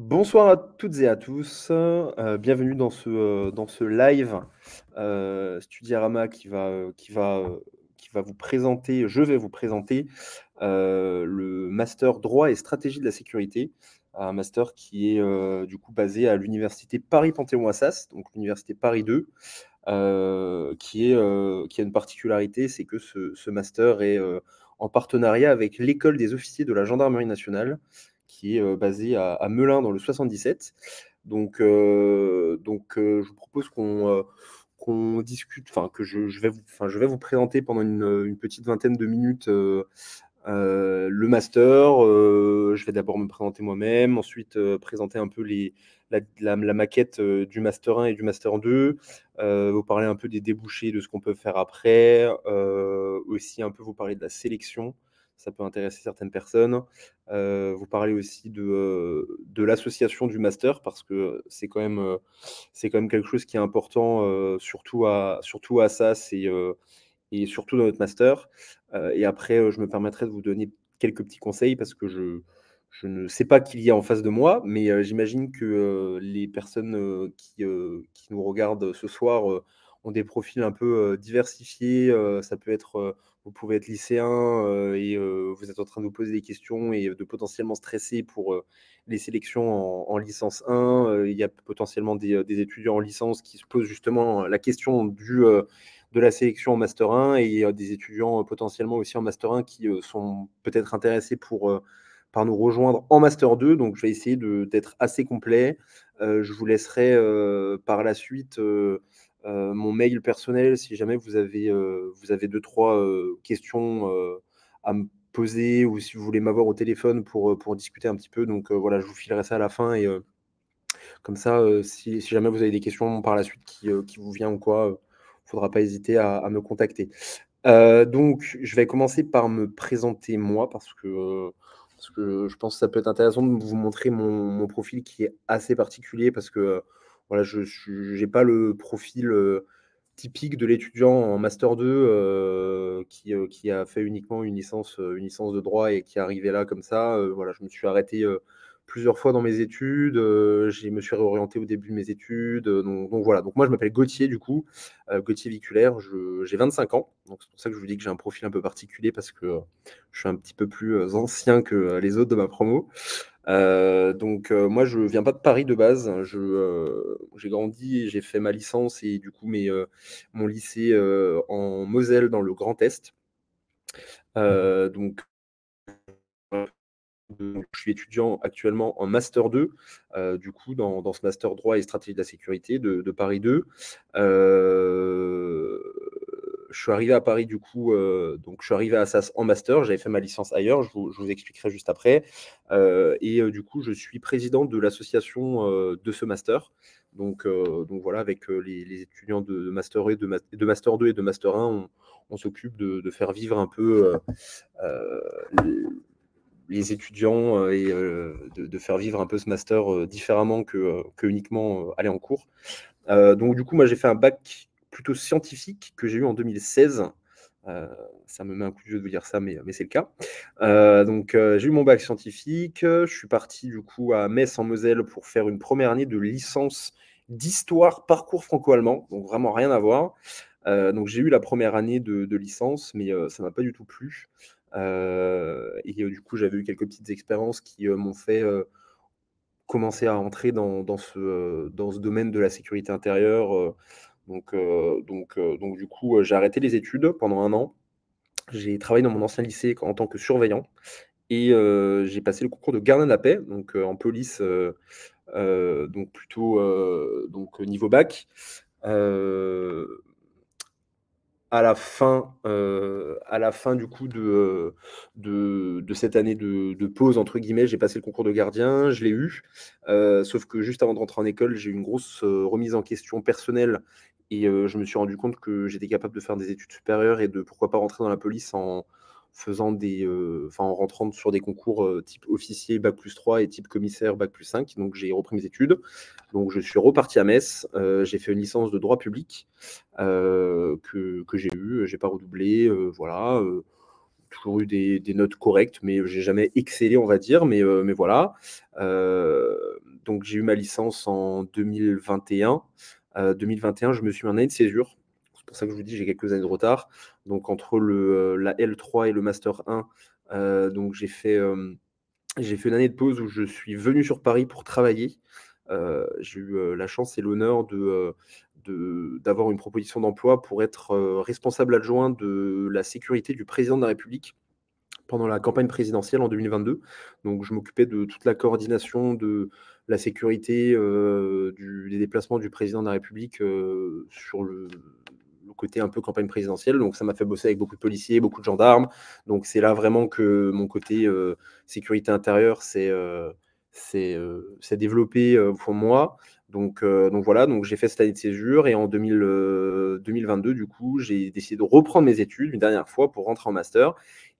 Bonsoir à toutes et à tous. Euh, bienvenue dans ce, euh, dans ce live euh, Studiarama qui va, qui, qui va vous présenter, je vais vous présenter le master droit et stratégie de la sécurité, un master qui est du coup basé à l'université Paris Panthéon-Assas, donc l'université Paris 2, qui, a une particularité, c'est que ce, master est en partenariat avec l'école des officiers de la gendarmerie nationale, qui est euh, basé à, Melun dans le 77. Donc, euh, donc euh, je vous propose qu'on qu'on discute, enfin que je, vais vous, je vais vous présenter pendant une, petite vingtaine de minutes le master. je vais d'abord me présenter moi-même, ensuite présenter un peu les, la, la maquette du master 1 et du master 2, vous parler un peu des débouchés de ce qu'on peut faire après, aussi un peu vous parler de la sélection ça peut intéresser certaines personnes. Euh, vous parlez aussi de, euh, de l'association du master, parce que c'est quand, même, euh, c'est quand même quelque chose qui est important, surtout, à, surtout à SAS et, et surtout dans notre master. et après, je me permettrai de vous donner quelques petits conseils, parce que je, je ne sais pas qu'il y a en face de moi, mais j'imagine que les personnes qui, qui, nous regardent ce soir des profils un peu diversifiés. ça peut être, vous pouvez être lycéen et vous êtes en train de vous poser des questions et de potentiellement stresser pour les sélections en, licence 1. il y a potentiellement des, étudiants en licence qui se posent justement la question du de la sélection en Master 1 et des étudiants potentiellement aussi en Master 1 qui sont peut-être intéressés pour, par nous rejoindre en Master 2. Donc, je vais essayer d'être assez complet. je vous laisserai par la suite euh, mon mail personnel si jamais vous avez, euh, vous avez deux, trois euh, questions à me poser ou si vous voulez m'avoir au téléphone pour, pour discuter un petit peu. Donc voilà, je vous filerai ça à la fin et comme ça, si, jamais vous avez des questions par la suite qui, qui vous vient ou quoi, ne faudra pas hésiter à, me contacter. donc, je vais commencer par me présenter moi parce que parce que je pense que ça peut être intéressant de vous montrer mon, mon profil qui est assez particulier parce que voilà, je n'ai pas le profil euh, typique de l'étudiant en master 2 euh, euh, qui, a fait uniquement une licence, une licence de droit et qui est arrivé là comme ça. voilà, je me suis arrêté plusieurs fois dans mes études. Euh, je me suis réorienté au début de mes études. Euh, donc, voilà. Donc moi, je m'appelle Gauthier, du coup, euh, Gauthier Viculaire. J'ai 25 ans. Donc c'est pour ça que je vous dis que j'ai un profil un peu particulier parce que je suis un petit peu plus ancien que les autres de ma promo. donc moi, je viens pas de Paris de base. J'ai grandi, j'ai fait ma licence et du coup mes, mon lycée en Moselle dans le Grand Est. Mmh. donc je suis étudiant actuellement en Master 2, euh, du coup, dans, ce Master droit et stratégie de la sécurité de, Paris 2. Euh, je suis arrivé à Paris, du coup, euh, donc je suis arrivé à SAS en Master. J'avais fait ma licence ailleurs, je vous, expliquerai juste après. et du coup, je suis président de l'association de ce Master. Donc, voilà, avec les, étudiants de, Master et de, Master 2 et de Master 1, on, s'occupe de, faire vivre un peu les étudiants euh, et euh, de, faire vivre un peu ce master euh, différemment que, que uniquement aller en cours. donc du coup, moi j'ai fait un bac plutôt scientifique que j'ai eu en 2016. ça me met un coup de jeu de vous dire ça, mais, mais c'est le cas. donc, j'ai eu mon bac scientifique. Je suis parti du coup à Metz en Moselle pour faire une première année de licence d'histoire parcours franco-allemand. Donc, vraiment rien à voir. donc, j'ai eu la première année de, licence, mais ça m'a pas du tout plu. Euh, et du coup, j'avais eu quelques petites expériences qui m'ont fait commencer à entrer dans, ce, dans ce domaine de la sécurité intérieure. donc, donc, donc, du coup, j'ai arrêté les études pendant un an. J'ai travaillé dans mon ancien lycée en tant que surveillant et j'ai passé le concours de gardien de la paix, donc en police, euh, donc plutôt donc niveau bac à la fin, euh, à la fin du coup de, euh, de, cette année de, pause entre guillemets, j'ai passé le concours de gardien, je l'ai eu. Euh, sauf que juste avant de rentrer en école, j'ai eu une grosse remise en question personnelle et je me suis rendu compte que j'étais capable de faire des études supérieures et de pourquoi pas rentrer dans la police en, faisant des, euh, en rentrant sur des concours euh, type officier bac plus 3 et type commissaire bac plus 5. Donc j'ai repris mes études. Donc je suis reparti à Metz. Euh, j'ai fait une licence de droit public que, que j'ai eue. J'ai pas redoublé. voilà toujours eu des, des, notes correctes, mais j'ai jamais excellé, on va dire. Mais, mais voilà. donc j'ai eu ma licence en 2021. Euh, 2021, je me suis mis en année de césure pour ça que je vous dis, j'ai quelques années de retard. Donc, entre le, euh, la L3 et le Master 1, euh, donc j'ai fait, euh, j'ai fait une année de pause où je suis venu sur Paris pour travailler. j'ai eu la chance et l'honneur de, d'avoir une proposition d'emploi pour être responsable adjoint de la sécurité du président de la République pendant la campagne présidentielle en 2022. Donc je m'occupais de toute la coordination de la sécurité des déplacements du président de la République sur le, côté un peu campagne présidentielle. Donc ça m'a fait bosser avec beaucoup de policiers, beaucoup de gendarmes. Donc c'est là vraiment que mon côté euh, sécurité intérieure s'est euh, euh, développé pour moi. Donc, donc voilà, donc j'ai fait cette année de séjour, et en 2022, du coup, j'ai décidé de reprendre mes études une dernière fois pour rentrer en master.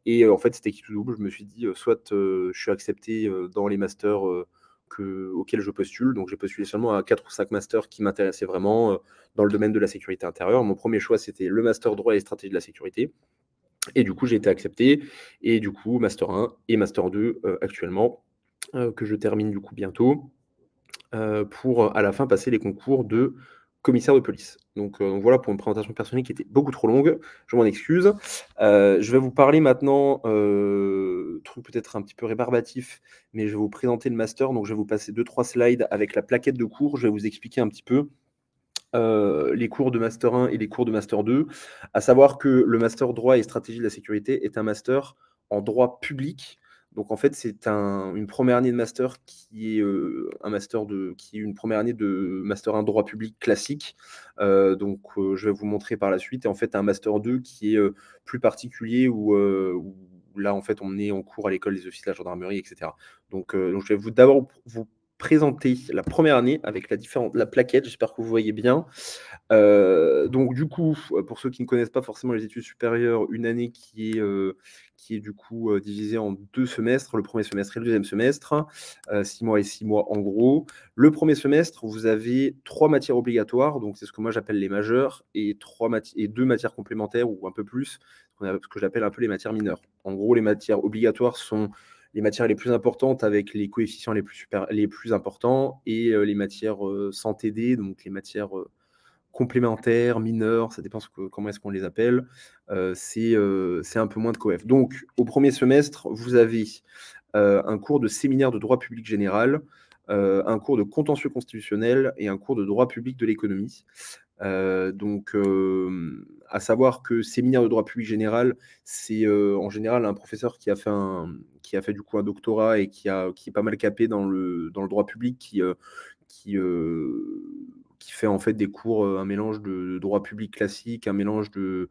Et en fait, c'était qui tout double. Je me suis dit, soit je suis accepté dans les masters auquel je postule. Donc, j'ai postulé seulement à 4 ou 5 masters qui m'intéressaient vraiment euh, dans le domaine de la sécurité intérieure. Mon premier choix, c'était le master droit et stratégie de la sécurité. Et du coup, j'ai été accepté. Et du coup, master 1 et master 2 euh, actuellement, euh, que je termine du coup bientôt, pour à la fin passer les concours de commissaire de police. Euh, donc, voilà pour une présentation personnelle qui était beaucoup trop longue, je m'en excuse. Euh, je vais vous parler maintenant, euh, truc peut-être un petit peu rébarbatif, mais je vais vous présenter le master. Donc je vais vous passer deux trois slides avec la plaquette de cours, je vais vous expliquer un petit peu. les cours de Master 1 et les cours de Master 2, à savoir que le Master Droit et Stratégie de la Sécurité est un master en droit public donc en fait, c'est une première année de master qui est euh, un master de qui est une première année de master 1 droit public classique. Euh, donc euh, je vais vous montrer par la suite. Et en fait, un master 2 qui est plus particulier où, là en fait on est en cours à l'école des offices de la gendarmerie, etc. Donc, donc je vais vous d'abord vous présenter la première année avec la, la plaquette. J'espère que vous voyez bien. Euh, donc, du coup, euh, pour ceux qui ne connaissent pas forcément les études supérieures, une année qui est, euh, qui est du coup divisée en deux semestres, le premier semestre et le deuxième semestre, six mois et six mois en gros. Le premier semestre, vous avez trois matières obligatoires, donc c'est ce que moi j'appelle les majeures, et, trois et deux matières complémentaires ou un peu plus, ce que j'appelle un peu les matières mineures. En gros, les matières obligatoires sont les matières les plus importantes avec les coefficients les plus, les plus importants et euh, les matières euh, sans TD, donc les matières euh, complémentaires, mineures, ça dépend comment est-ce qu'on les appelle, c'est un peu moins de coef. Donc, au premier semestre, vous avez un cours de séminaire de droit public général, un cours de contentieux constitutionnel et un cours de droit public de l'économie. Euh, donc, euh, à savoir que séminaire de droit public général, c'est euh, en général un professeur qui a fait un, qui a fait du coup un doctorat et qui a qui est pas mal capé dans le dans le droit public, qui qui qui fait en fait des cours, un mélange de, droit public classique, un mélange de,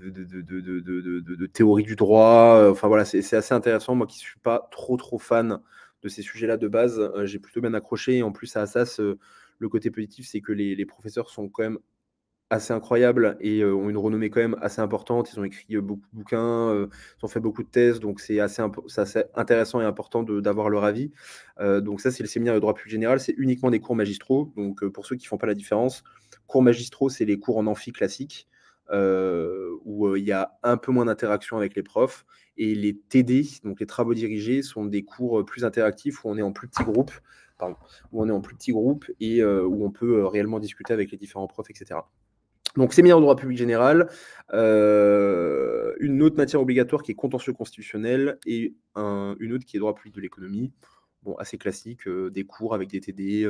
de, théorie du droit. Enfin voilà, c'est assez intéressant. Moi qui ne suis pas trop trop fan de ces sujets-là de base, j'ai plutôt bien accroché. en plus à Assas, le côté positif, c'est que les, professeurs sont quand même assez incroyables et euh, ont une renommée quand même assez importante. Ils ont écrit euh, beaucoup de bouquins, euh, ils ont fait beaucoup de thèses, donc c'est assez, intéressant et important d'avoir leur avis. donc ça, c'est le séminaire de droit public général, c'est uniquement des cours magistraux. Donc pour ceux qui ne font pas la différence, cours magistraux, c'est les cours en amphi classique. où il y a un peu moins d'interaction avec les profs. Et les TD, donc les travaux dirigés, sont des cours plus interactifs où on est en plus petits groupes où on est en plus petit groupe et euh, où on peut euh, réellement discuter avec les différents profs, etc. Donc séminaire en droit public général, euh, une autre matière obligatoire qui est contentieux constitutionnel et une autre qui est droit public de l'économie. Bon, assez classique, des cours avec des TD,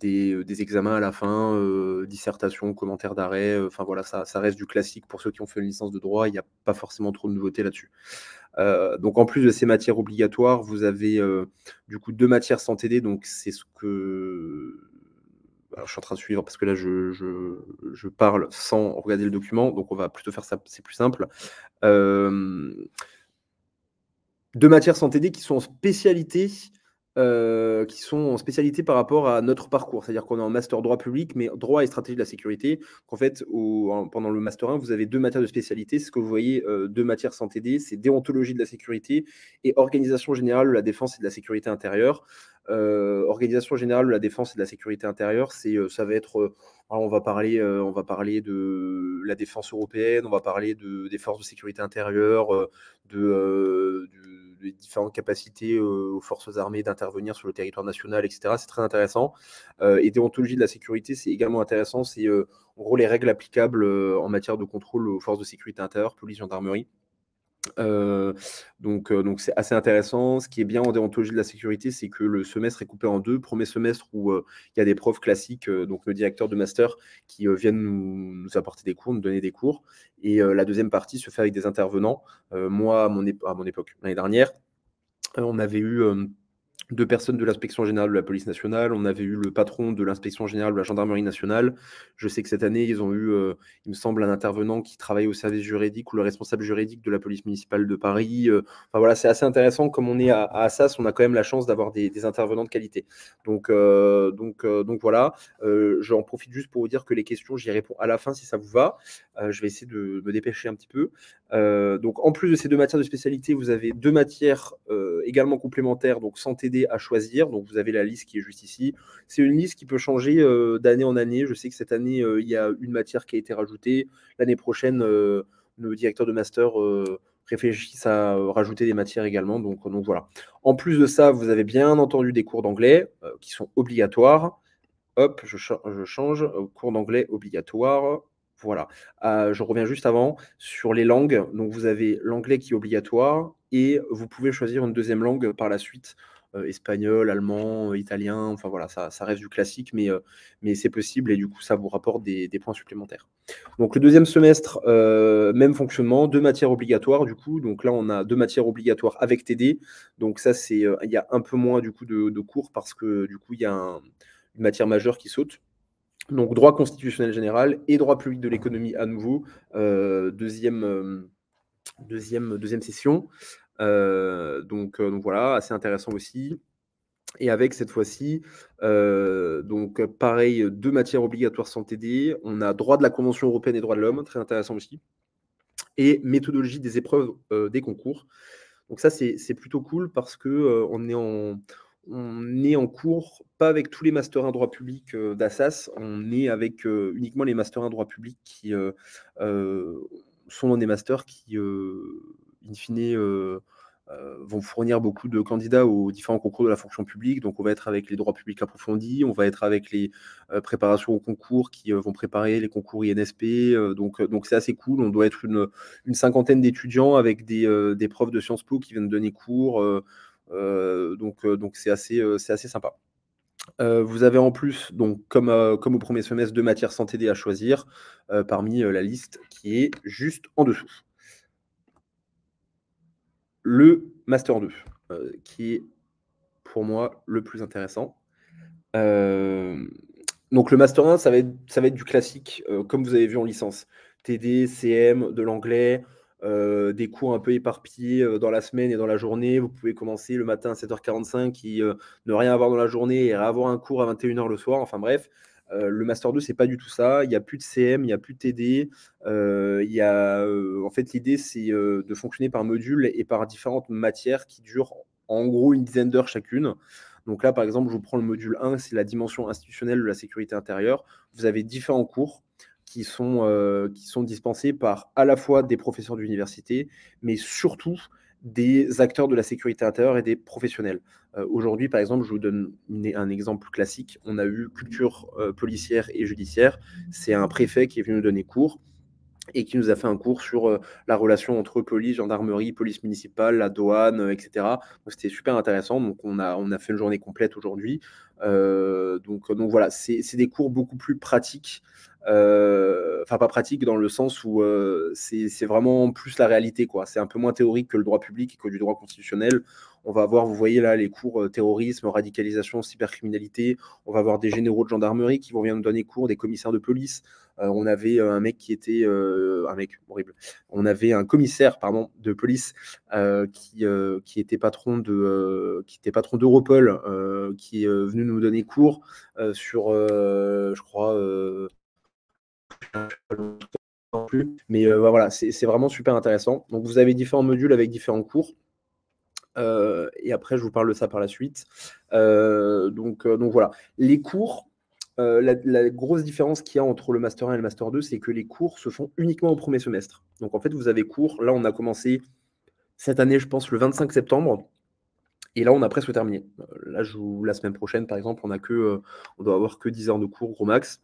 des, examens à la fin, dissertations, dissertation, d'arrêt. Enfin voilà, ça, ça, reste du classique pour ceux qui ont fait une licence de droit. Il n'y a pas forcément trop de nouveautés là-dessus. donc en plus de ces matières obligatoires, vous avez du coup deux matières sans TD. Donc c'est ce que je suis en train de suivre parce que là je, je, parle sans regarder le document. Donc on va plutôt faire ça, c'est plus simple. deux matières sans TD qui sont en spécialité euh, qui sont en spécialité par rapport à notre parcours. C'est-à-dire qu'on est en master droit public, mais droit et stratégie de la sécurité. Qu'en fait, pendant le master 1, vous avez deux matières de spécialité. C'est ce que vous voyez, euh, deux matières sans TD, c'est déontologie de la sécurité et organisation générale de la défense et de la sécurité intérieure. Euh, organisation générale de la défense et de la sécurité intérieure, c'est ça va être ah, on va parler on va parler de la défense européenne, on va parler de, des forces de sécurité intérieure, de différentes capacités euh, aux forces armées d'intervenir sur le territoire national, etc. C'est très intéressant. Euh, et déontologie de la sécurité, c'est également intéressant. C'est euh, en gros les règles applicables en matière de contrôle aux forces de sécurité intérieure, police, gendarmerie. Euh, donc, euh, donc c'est assez intéressant. Ce qui est bien en déontologie de la sécurité, c'est que le semestre est coupé en deux. Premier semestre où euh, il y a des profs classiques, donc le directeur de master, qui viennent nous, apporter des cours, nous donner des cours. Et la deuxième partie se fait avec des intervenants. moi, à mon époque, l'année dernière, on avait eu deux personnes de l'inspection générale de la police nationale, on avait eu le patron de l'inspection générale de la gendarmerie nationale. Je sais que cette année, ils ont eu, euh, il me semble, un intervenant qui travaille au service juridique ou le responsable juridique de la police municipale de Paris. Euh. enfin voilà, c'est assez intéressant. Comme on est à, Assas, on a quand même la chance d'avoir des, intervenants de qualité. Donc, euh, donc, donc voilà, j'en profite juste pour vous dire que les questions, j'y réponds à la fin si ça vous va. je vais essayer de me dépêcher un petit peu. Euh, donc en plus de ces deux matières de spécialité, vous avez deux matières euh, également complémentaires, donc sans t'aider à choisir. Donc vous avez la liste qui est juste ici. C'est une liste qui peut changer euh, d'année en année. Je sais que cette année, il y a une matière qui a été rajoutée. L'année prochaine, nos directeurs de master réfléchissent à rajouter des matières également. Donc, donc voilà. En plus de ça, vous avez bien entendu des cours d'anglais qui sont obligatoires. Hop, je, je change. Cours d'anglais obligatoire. Voilà. je reviens juste avant sur les langues. Donc, vous avez l'anglais qui est obligatoire et vous pouvez choisir une deuxième langue par la suite. espagnol, allemand, italien, enfin voilà, ça, ça reste du classique, mais, mais c'est possible et du coup, ça vous rapporte des, points supplémentaires. Donc, le deuxième semestre, même fonctionnement, deux matières obligatoires du coup. Donc là, on a deux matières obligatoires avec TD. Donc, ça, c'est il y a un peu moins du coup de, cours parce que du coup, il y a une matière majeure qui saute. Donc droit constitutionnel général et droit public de l'économie à nouveau, euh, deuxième, euh, deuxième, deuxième session. Euh, donc, voilà, assez intéressant aussi. Et avec cette fois-ci, donc pareil, deux matières obligatoires sans TD. On a droit de la Convention européenne des droits de l'homme, très intéressant aussi. Et méthodologie des épreuves des concours. Donc ça, c'est plutôt cool parce qu'on on est en on est en cours, pas avec tous les masters en droit public euh, d'Assas, on est avec euh, uniquement les masters en droit public qui euh, sont dans des masters qui, in fine, vont fournir beaucoup de candidats aux différents concours de la fonction publique. Donc, on va être avec les droits publics approfondis, on va être avec les préparations aux concours qui vont préparer les concours INSP. donc, donc c'est assez cool. On doit être une, une cinquantaine d'étudiants avec des, des, profs de Sciences Po qui viennent donner cours euh, donc, euh, donc c'est assez, euh, c'est assez sympa. vous avez en plus, donc, comme, comme au premier semestre, deux matières sans TD à choisir parmi la liste qui est juste en dessous. Le Master 2, qui est pour moi le plus intéressant. donc le Master 1, ça va être, ça va être du classique, comme vous avez vu en licence. TD, CM, de l'anglais, euh, des cours un peu éparpillés euh, dans la semaine et dans la journée. Vous pouvez commencer le matin à 7h45 et euh, ne rien avoir dans la journée et avoir un cours à 21h le soir. Enfin bref, le Master 2, c'est pas du tout ça. Il n'y a plus de CM, il n'y a plus de TD. il y a, en fait, l'idée, c'est de fonctionner par module et par différentes matières qui durent en gros une dizaine d'heures chacune. Donc là, par exemple, je vous prends le module 1, c'est la dimension institutionnelle de la sécurité intérieure. Vous avez différents cours qui sont, euh, qui sont dispensés par à la fois des professeurs d'université, mais surtout des acteurs de la sécurité intérieure et des professionnels. Euh, aujourd'hui, par exemple, je vous donne un exemple classique. On a eu culture euh, policière et judiciaire. C'est un préfet qui est venu nous donner cours et qui nous a fait un cours sur euh, la relation entre police, gendarmerie, police municipale, la douane, euh, etc. C'était super intéressant. Donc on a, on a fait une journée complète aujourd'hui. Euh, donc, donc voilà, c'est des cours beaucoup plus pratiques. Enfin, pas pratiques dans le sens où c'est vraiment plus la réalité, quoi. C'est un peu moins théorique que le droit public et que du droit constitutionnel. On va avoir, vous voyez là, les cours euh, terrorisme, radicalisation, cybercriminalité. On va avoir des généraux de gendarmerie qui vont venir nous donner cours, des commissaires de police. Euh, on avait euh, un mec qui était un mec horrible. On avait un commissaire, pardon, de police qui, qui était patron de qui était patron d'Europol, qui est venu nous donner cours sur, je crois. mais voilà, c'est vraiment super intéressant. Donc vous avez différents modules avec différents cours. Euh, et après, je vous parle de ça par la suite. Euh, donc, euh, donc voilà. Les cours, la, grosse différence qu'il y a entre le Master 1 et le Master 2, c'est que les cours se font uniquement au premier semestre. Donc en fait, vous avez cours. Là, on a commencé cette année, je pense, le 25 septembre. Et là, on a presque terminé. Là, je, la semaine prochaine, par exemple, on a que, on doit avoir que 10 heures de cours, gros max.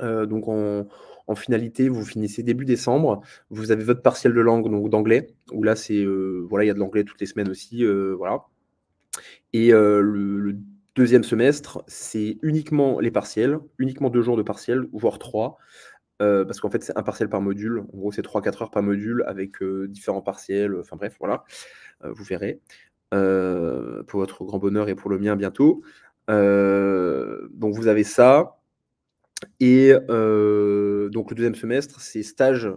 Euh, donc en, finalité, vous finissez début décembre. Vous avez votre partiel de langue, donc d'anglais, où là c'est euh, voilà, il y a de l'anglais toutes les semaines aussi, euh, voilà. Et le, deuxième semestre, c'est uniquement les partiels, uniquement deux jours de partiels, voire trois. parce qu'en fait, c'est un partiel par module. En gros, c'est trois, quatre heures par module avec différents partiels. Enfin bref, voilà. vous verrez. pour votre grand bonheur et pour le mien bientôt. donc, vous avez ça. Et euh, donc le deuxième semestre, c'est stage,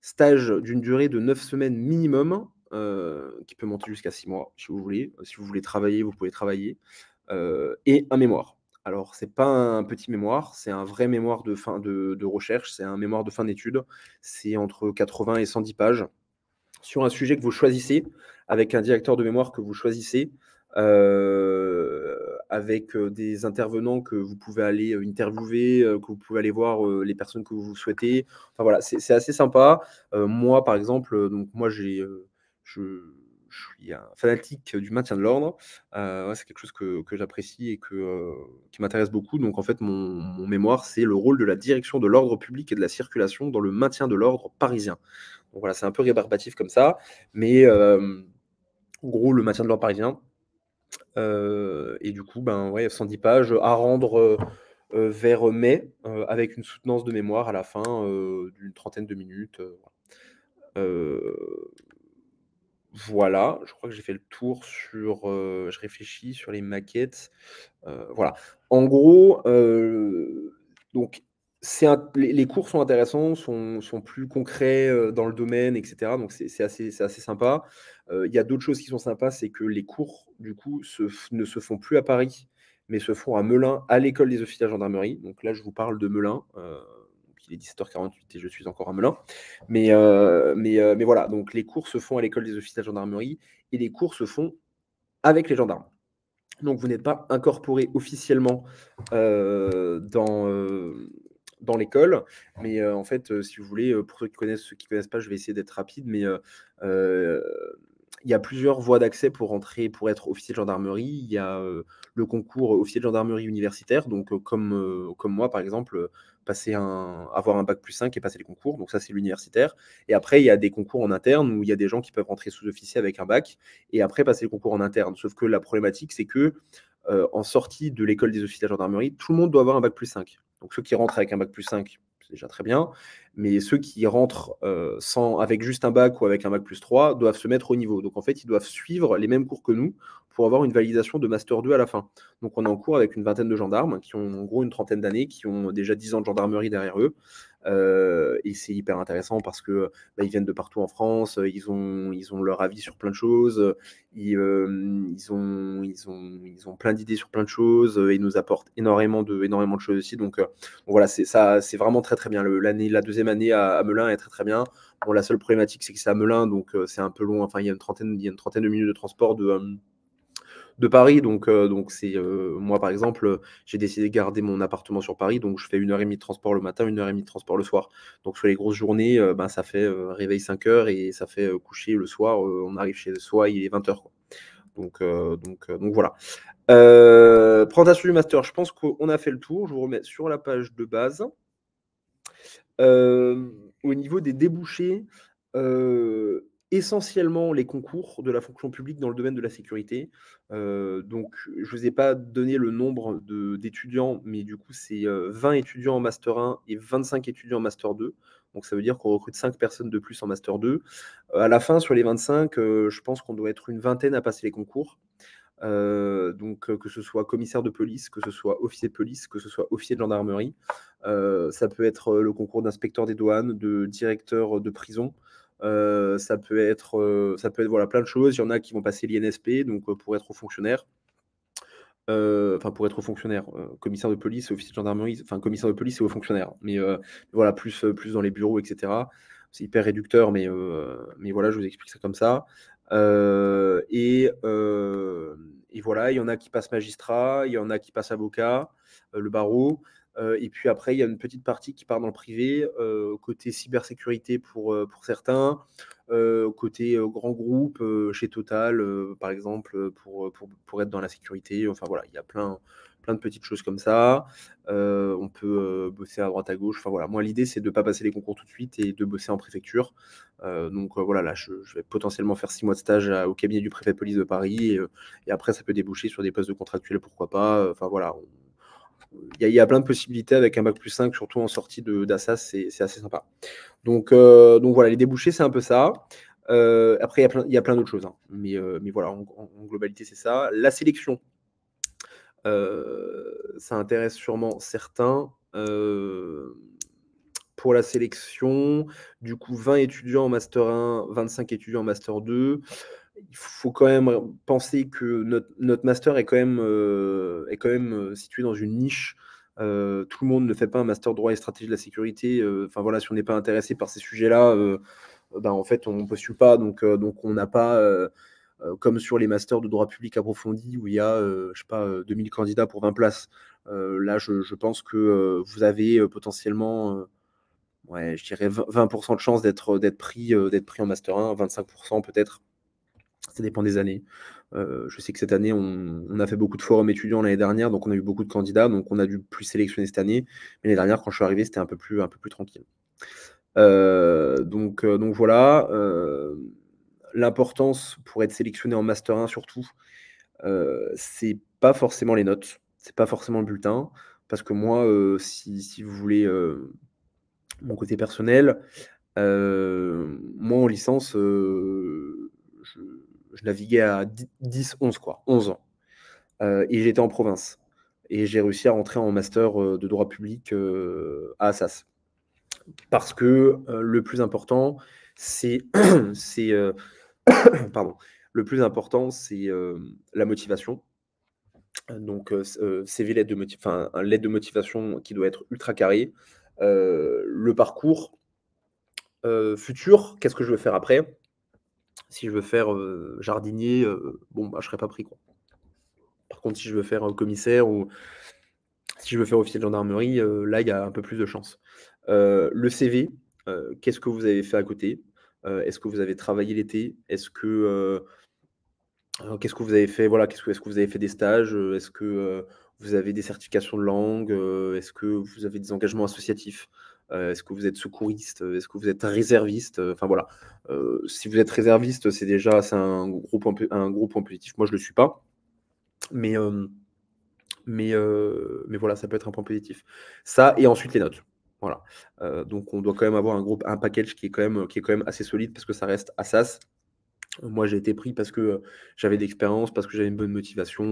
stage d'une durée de 9 semaines minimum, euh, qui peut monter jusqu'à 6 mois, si vous voulez. Euh, si vous voulez travailler, vous pouvez travailler. et un mémoire. Alors, ce n'est pas un petit mémoire, c'est un vrai mémoire de fin de, recherche, c'est un mémoire de fin d'études. C'est entre 80 et 110 pages sur un sujet que vous choisissez, avec un directeur de mémoire que vous choisissez, avec des intervenants que vous pouvez aller interviewer, que vous pouvez aller voir les personnes que vous souhaitez. Enfin voilà, c'est assez sympa. moi, par exemple, donc moi j'ai je, suis un fanatique du maintien de l'ordre. c'est quelque chose que, que j'apprécie et que, qui m'intéresse beaucoup. Donc, en fait, mon, mémoire, c'est le rôle de la direction de l'ordre public et de la circulation dans le maintien de l'ordre parisien. Donc, voilà, c'est un peu rébarbatif comme ça. Mais en gros, le maintien de l'ordre parisien, euh, et du coup, ben, ouais, 110 pages à rendre euh, euh, vers mai, avec une soutenance de mémoire à la fin d'une trentaine de minutes. voilà, je crois que j'ai fait le tour sur. je réfléchis sur les maquettes. voilà. En gros, donc les cours sont intéressants, sont, plus concrets euh, dans le domaine, etc. Donc c'est assez, sympa. Euh, il y a d'autres choses qui sont sympas, c'est que les cours, du coup, ne se font plus à Paris, mais se font à Melun, à l'école des officiers de gendarmerie. Donc là, je vous parle de Melun. Euh, il est 17h48 et je suis encore à Melun. Mais, mais voilà, donc les cours se font à l'école des officiers de gendarmerie et les cours se font avec les gendarmes. Donc vous n'êtes pas incorporé officiellement dans dans l'école. Mais euh, en fait, euh, si vous voulez, euh, pour ceux qui connaissent, ceux qui connaissent pas, je vais essayer d'être rapide, mais il y a plusieurs voies d'accès pour entrer, pour être officier de gendarmerie. Il y a le concours officier de gendarmerie universitaire, donc comme, comme moi par exemple, passer un, avoir un bac plus 5 et passer les concours, donc ça c'est l'universitaire. Et après, il y a des concours en interne où il y a des gens qui peuvent rentrer sous-officier avec un bac et après passer le concours en interne. Sauf que la problématique, c'est que en sortie de l'école des officiers de gendarmerie, tout le monde doit avoir un bac plus 5. Donc ceux qui rentrent avec un bac plus 5, c'est déjà très bien mais ceux qui rentrent euh, sans, avec juste un bac ou avec un bac plus 3 doivent se mettre au niveau. Donc en fait, ils doivent suivre les mêmes cours que nous pour avoir une validation de Master 2 à la fin. Donc on est en cours avec une vingtaine de gendarmes qui ont en gros une trentaine d'années, qui ont déjà 10 ans de gendarmerie derrière eux. Euh, et c'est hyper intéressant parce que bah, ils viennent de partout en France, ils ont, ils ont leur avis sur plein de choses, euh, ils, ont, ils, ont, ils ont plein d'idées sur plein de choses, et ils nous apportent énormément de, énormément de choses aussi. Donc, donc voilà, c'est ça, c'est vraiment très très bien. L'année, la deuxième année à, Melun est très très bien. Bon, la seule problématique, c'est que c'est à Melun, donc euh, c'est un peu long. Enfin, il y a une trentaine, une trentaine de minutes de transport de euh, de Paris. Donc, euh, donc c'est moi par exemple, j'ai décidé de garder mon appartement sur Paris, donc je fais une heure et demie de transport le matin, une heure et demie de transport le soir. Donc sur les grosses journées, ben, ça fait réveil 5 heures et ça fait coucher le soir. on arrive chez soi, il est 20 heures. Donc, donc, donc voilà. présentation du master, je pense qu'on a fait le tour. Je vous remets sur la page de base au niveau des débouchés, essentiellement les concours de la fonction publique dans le domaine de la sécurité. donc, je ne vous ai pas donné le nombre d'étudiants, mais du coup, c'est 20 étudiants en Master 1 et 25 étudiants en Master 2. Donc, ça veut dire qu'on recrute 5 personnes de plus en Master 2. à la fin, sur les 25, je pense qu'on doit être une vingtaine à passer les concours. Euh, donc euh, que ce soit commissaire de police, que ce soit officier de police, que ce soit officier de gendarmerie, euh, ça peut être le concours d'inspecteur des douanes, de directeur de prison, ça peut être, ça peut être voilà, plein de choses. Il y en a qui vont passer l'INSP, donc pour être fonctionnaire. Enfin, pour être fonctionnaire, commissaire de police, officier de gendarmerie, enfin commissaire de police et fonctionnaire, mais voilà, plus, plus dans les bureaux, etc. C'est hyper réducteur, mais, mais voilà, je vous explique ça comme ça. Euh, euh, et, voilà, il y en a qui passent magistrat, il y en a qui passent avocat, euh, le barreau. et puis après, il y a une petite partie qui part dans le privé, côté cybersécurité pour, pour certains, côté grand groupe, chez Total, par exemple, pour, pour, pour, être dans la sécurité. Enfin voilà, il y a plein, plein de petites choses comme ça. Euh, on peut euh, bosser à droite à gauche. Enfin voilà, moi l'idée c'est de ne pas passer les concours tout de suite et de bosser en préfecture. Euh, donc voilà, là je, vais potentiellement faire six mois de stage au cabinet du préfet de police de Paris et, après ça peut déboucher sur des postes de contractuel, pourquoi pas. Enfin voilà, il y, a plein de possibilités avec un bac plus 5, surtout en sortie d'Assas, c'est assez sympa. Donc, donc voilà, les débouchés, c'est un peu ça. après, il y a plein, d'autres choses. Hein. Mais, mais, voilà, en globalité, c'est ça. La sélection, euh, ça intéresse sûrement certains. Euh, pour la sélection, du coup 20 étudiants en Master 1, 25 étudiants en Master 2 il faut quand même penser que notre, notre master est quand même, euh, est quand même situé dans une niche. tout le monde ne fait pas un master droit et stratégie de la sécurité. Enfin voilà, si on n'est pas intéressé par ces sujets-là, ben, en fait on ne postule pas. Donc, donc on n'a pas euh, comme sur les masters de droit public approfondi où il y a, euh, je sais pas, 2000 euh, candidats pour 20 places. là, je, pense que vous avez potentiellement, ouais, je dirais 20% de chances d'être pris, d'être pris en master 1, 25% peut-être. Ça dépend des années. je sais que cette année, on, a fait beaucoup de forums étudiants l'année dernière, donc on a eu beaucoup de candidats, donc on a dû plus sélectionner cette année. Mais l'année dernière, quand je suis arrivé, c'était un peu plus, un peu plus tranquille. donc, donc voilà l'importance pour être sélectionné en Master 1 surtout, euh, c'est pas forcément les notes, c'est pas forcément le bulletin, parce que moi, euh, si, vous voulez euh, mon côté personnel, moi en licence, je, naviguais à 10, 11 quoi, 11 ans, et j'étais en province, et j'ai réussi à rentrer en Master de droit public à Assas, parce que le plus important, c'est Pardon. Le plus important, c'est euh, la motivation. Euh, donc, euh, CV l'aide de, de motivation qui doit être ultra carré. le parcours futur, qu'est-ce que je veux faire après si je veux faire jardinier, bon, bah, je ne serais pas pris. Quoi. Par contre, si je veux faire commissaire ou si je veux faire officier de gendarmerie, là, il y a un peu plus de chance. le CV, qu'est-ce que vous avez fait à côté euh, est-ce que vous avez travaillé l'été Est-ce que euh, euh, qu'est-ce que vous avez fait Voilà, ce que, vous avez fait des stages Est-ce que vous avez des certifications de langue Est-ce que vous avez des engagements associatifs Est-ce que vous êtes secouriste Est-ce que vous êtes réserviste Enfin voilà. si vous êtes réserviste, c'est déjà un gros, point, un positif. Moi, je ne le suis pas. Mais, mais voilà, ça peut être un point positif. Ça, et ensuite les notes. Voilà. Euh, donc on doit quand même avoir un groupe, un package qui est quand même, assez solide parce que ça reste à sas. Euh, moi j'ai été pris parce que euh, j'avais d'expérience, parce que j'avais une bonne motivation.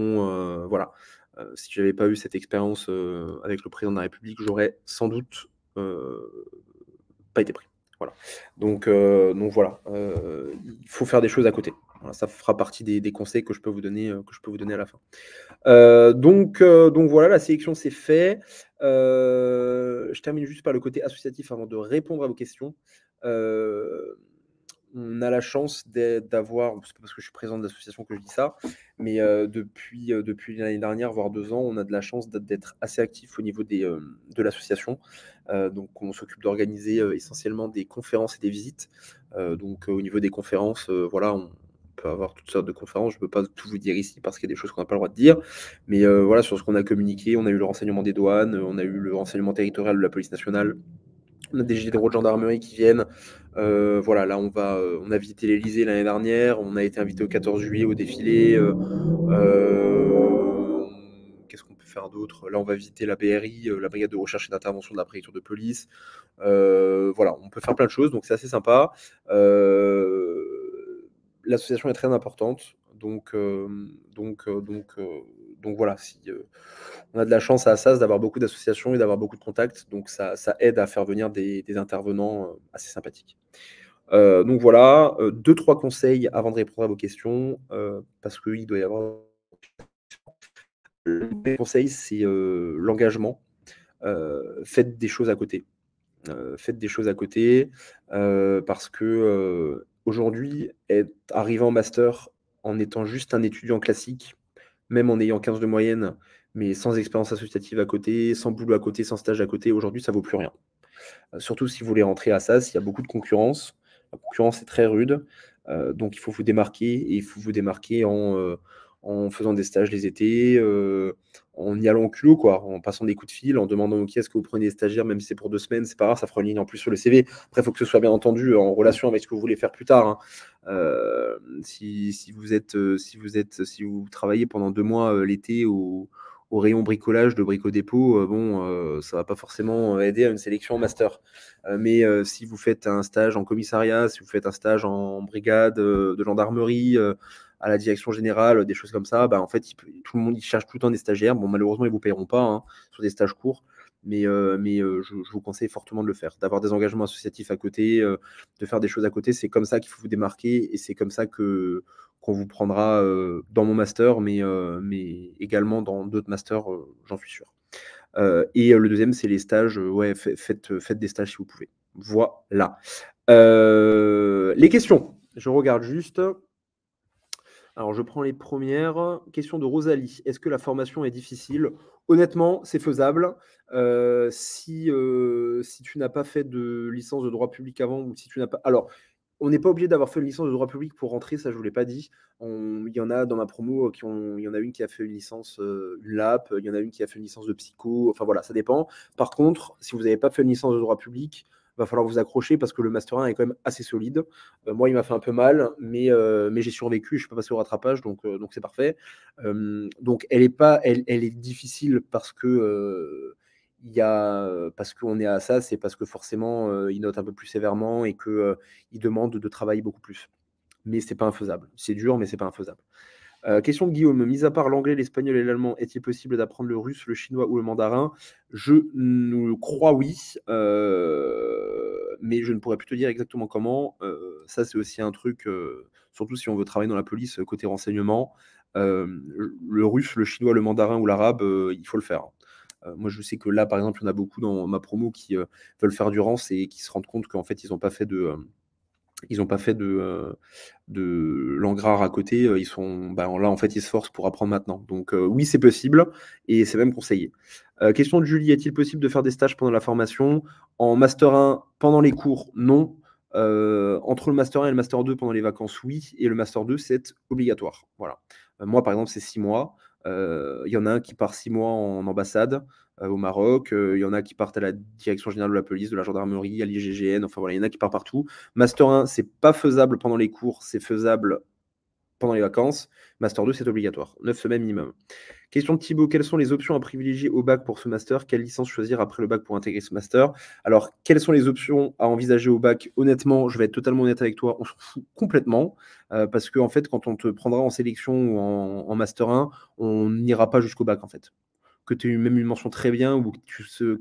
voilà. si je n'avais pas eu cette expérience avec le président de la République, j'aurais sans doute pas été pris. Voilà. Donc, donc voilà. il faut faire des choses à côté ça fera partie des, conseils que je peux vous donner, euh, que je peux vous donner à la fin. Euh, donc, euh, donc voilà, la sélection c'est fait. je termine juste par le côté associatif avant de répondre à vos questions. on a la chance d'avoir, parce que je suis président de l'association que je dis ça, mais depuis, depuis l'année dernière, voire deux ans, on a de la chance d'être assez actif au niveau des, de l'association. donc on s'occupe d'organiser essentiellement des conférences et des visites. donc au niveau des conférences, voilà, on, peut avoir toutes sortes de conférences. Je ne peux pas tout vous dire ici parce qu'il y a des choses qu'on n'a pas le droit de dire. Mais euh, voilà, sur ce qu'on a communiqué, on a eu le renseignement des douanes, on a eu le renseignement territorial de la police nationale. On a des généraux de gendarmerie qui viennent. Euh, voilà, là, on, va, euh, on a visité l'Elysée l'année dernière. On a été invité au 14 juillet au défilé. Qu'est-ce qu'on peut faire d'autre Là, on va visiter la BRI, la brigade de recherche et d'intervention de la préfecture de police. voilà, on peut faire plein de choses, donc c'est assez sympa. Euh, l'association est très importante. Donc, euh, donc, euh, donc, euh, donc voilà, si, on a de la chance à Assas d'avoir beaucoup d'associations et d'avoir beaucoup de contacts. Donc ça, aide à faire venir des, intervenants assez sympathiques. donc voilà, deux, trois conseils avant de répondre à vos questions, parce qu'il doit y avoir. Le conseil, c'est l'engagement. faites des choses à côté. faites des choses à côté parce que aujourd'hui, être en master en étant juste un étudiant classique, même en ayant 15 de moyenne, mais sans expérience associative à côté, sans boulot à côté, sans stage à côté, aujourd'hui, ça vaut plus rien. Euh, surtout si vous voulez rentrer à SAS, il y a beaucoup de concurrence. La concurrence est très rude, euh, donc il faut vous démarquer, et il faut vous démarquer en, euh, en faisant des stages les étés, euh, en y allant au culot, quoi, en passant des coups de fil, en demandant ok, est-ce que vous prenez des stagiaires, même si c'est pour deux semaines, c'est pas grave, ça fera une ligne en plus sur le CV. Après, il faut que ce soit bien entendu euh, en relation avec ce que vous voulez faire plus tard. Hein. Euh, si, vous êtes, si vous êtes, si vous travaillez pendant deux mois l'été au, rayon bricolage de Brico Dépôt, bon, ça va pas forcément aider à une sélection en master. mais si vous faites un stage en commissariat, si vous faites un stage en brigade de gendarmerie, à la direction générale, des choses comme ça, bah, en fait, tout le monde cherche tout le temps des stagiaires. Bon, malheureusement, ils ne vous paieront pas hein, sur des stages courts, mais, euh, mais euh, je, vous conseille fortement de le faire, d'avoir des engagements associatifs à côté, euh, de faire des choses à côté. C'est comme ça qu'il faut vous démarquer et c'est comme ça que qu'on vous prendra dans mon master, mais, mais également dans d'autres masters, j'en suis sûr. et le deuxième, c'est les stages. ouais, faites, faites des stages si vous pouvez. Voilà. les questions. Je regarde juste. Alors, je prends les premières. Question de Rosalie. Est-ce que la formation est difficile Honnêtement, c'est faisable. Euh, si, euh, si tu n'as pas fait de licence de droit public avant, ou si tu n'as pas. Alors, on n'est pas obligé d'avoir fait une licence de droit public pour rentrer, ça je ne vous l'ai pas dit. Il y en a dans ma promo euh, qui il y en a une qui a fait une licence, une LAP, il y en a une qui a fait une licence de psycho, enfin voilà, ça dépend. Par contre, si vous n'avez pas fait une licence de droit public, va falloir vous accrocher parce que le Master 1 est quand même assez solide. Euh, moi, il m'a fait un peu mal, mais, euh, mais j'ai survécu, je ne suis pas passé au rattrapage, donc euh, donc c'est parfait. donc elle est pas, elle, est difficile parce que il a parce qu'on est à ça, c'est parce que forcément il note un peu plus sévèrement et que il demande de travailler beaucoup plus. Mais ce n'est pas infaisable. C'est dur, mais ce n'est pas infaisable. Euh, question de Guillaume. Mis à part l'anglais, l'espagnol et l'allemand, est-il possible d'apprendre le russe, le chinois ou le mandarin Je le crois oui, euh, mais je ne pourrais plus te dire exactement comment. Euh, ça, c'est aussi un truc, surtout si on veut travailler dans la police côté renseignement. le russe, le chinois, le mandarin ou l'arabe, il faut le faire. Moi, je sais que là, par exemple, il y en a beaucoup dans ma promo qui veulent faire du rance et qui se rendent compte qu'en fait, ils n'ont pas fait de, ils n'ont pas fait de, euh, de l'engrar à côté. Euh, ils sont bah, là, en fait, ils se forcent pour apprendre maintenant. Donc, euh, oui, c'est possible et c'est même conseillé. question de Julie est-il possible de faire des stages pendant la formation En Master 1, pendant les cours, non. entre le Master 1 et le Master 2, pendant les vacances, oui. Et le Master 2, c'est obligatoire. Voilà. moi, par exemple, c'est six mois. Il y en a un qui part six mois en ambassade. Euh, au Maroc. Euh, il y en a qui partent à la direction générale de la police, de la gendarmerie, à l'IGGN. Enfin voilà, il y en a qui partent partout. Master 1, c'est pas faisable pendant les cours, c'est faisable pendant les vacances. Master 2, c'est obligatoire. 9 semaines minimum. Question de Thibaut, quelles sont les options à privilégier au bac pour ce master Quelle licence choisir après le bac pour intégrer ce master Alors, quelles sont les options à envisager au bac Honnêtement, je vais être totalement honnête avec toi, on s'en fout complètement. Euh, parce que, en fait, quand on te prendra en sélection ou en, en master 1, on n'ira pas jusqu'au bac, en fait que tu aies eu même une mention très bien ou que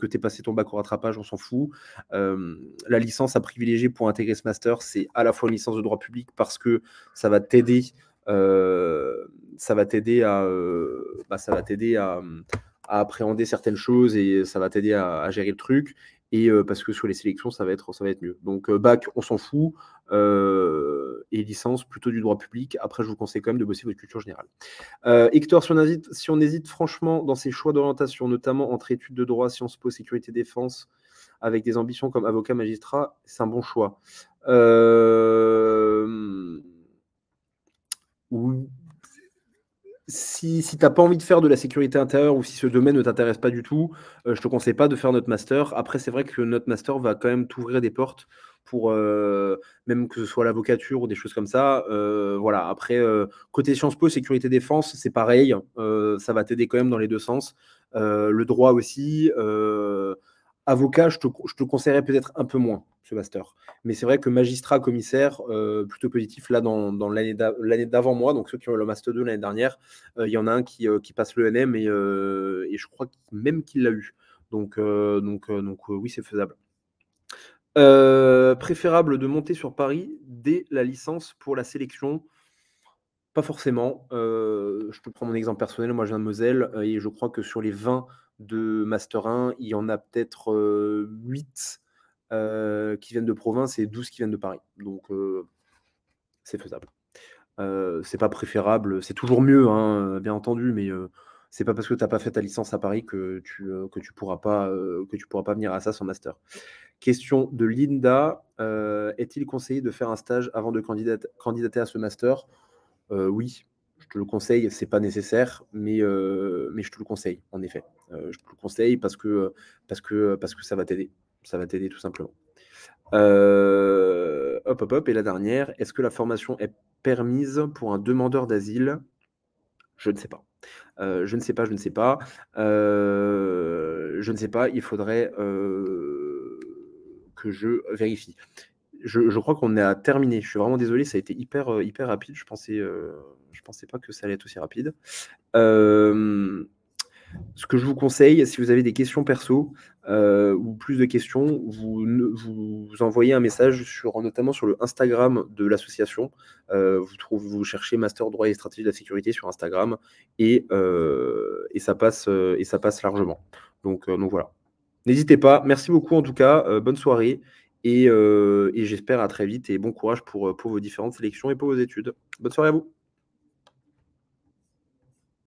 tu aies passé ton bac au rattrapage, on s'en fout. la licence à privilégier pour intégrer ce master, c'est à la fois une licence de droit public parce que ça va t'aider. ça va t'aider à, bah, ça va t'aider à, appréhender certaines choses et ça va t'aider à, gérer le truc et euh, parce que sur les sélections, ça va être, ça va être mieux. Donc, euh, bac, on s'en fout, euh, et licence, plutôt du droit public. Après, je vous conseille quand même de bosser votre culture générale. Hector, si on, hésite, si on hésite franchement dans ses choix d'orientation, notamment entre études de droit, Sciences Po, sécurité, défense, avec des ambitions comme avocat, magistrat, c'est un bon choix. Euh si, si tu n'as pas envie de faire de la sécurité intérieure ou si ce domaine ne t'intéresse pas du tout, euh, je te conseille pas de faire notre master. Après, c'est vrai que notre master va quand même t'ouvrir des portes pour euh, même que ce soit l'avocature ou des choses comme ça. Euh, voilà. Après, côté Sciences Po, sécurité défense, c'est pareil. ça va t'aider quand même dans les deux sens. le droit aussi. avocat, je te, je te conseillerais peut-être un peu moins ce master. Mais c'est vrai que magistrat, commissaire, euh, plutôt positif, là, dans, l'année d'avant moi, donc ceux qui ont le master 2 l'année dernière, euh, il y en a un qui, euh, passe le NM et, je crois même qu'il l'a eu. Donc, donc, donc oui, c'est faisable. préférable de monter sur Paris dès la licence pour la sélection pas forcément. je peux prendre mon exemple personnel. Moi, je viens de Moselle et je crois que sur les 20 de Master 1, il y en a peut-être 8 euh, qui viennent de province et 12 qui viennent de Paris. Donc euh, c'est faisable. Euh, c'est pas préférable, c'est toujours mieux, hein, bien entendu, mais c'est pas parce que tu n'as pas fait ta licence à Paris que tu ne que tu pourras, pas, que tu pourras pas venir à ça sans master. Question de Linda. Est-il conseillé de faire un stage avant de candidater à ce master Oui, je te le conseille. C'est pas nécessaire, mais, mais je te le conseille, en effet. je te le conseille parce que, parce que, parce que ça va t'aider. Ça va t'aider tout simplement. Euh, hop, hop, hop. Et la dernière, est-ce que la formation est permise pour un demandeur d'asile euh, Je ne sais pas. je ne sais pas, je ne sais pas. je ne sais pas, il faudrait euh, que je vérifie. Je, crois qu'on est à terminé. Je suis vraiment désolé, ça a été hyper, hyper rapide. Je pensais, je pensais pas que ça allait être aussi rapide. Euh, ce que je vous conseille, si vous avez des questions perso euh, ou plus de questions, vous, envoyez un message sur, notamment sur le Instagram de l'association. Euh, vous, trouvez, vous cherchez Master Droit et Stratégie de la Sécurité sur Instagram et, euh, ça, passe, et ça passe largement. Donc, donc voilà. N'hésitez pas. Merci beaucoup en tout cas. bonne soirée et, et j'espère à très vite et bon courage pour, pour vos différentes sélections et pour vos études. Bonne soirée à vous.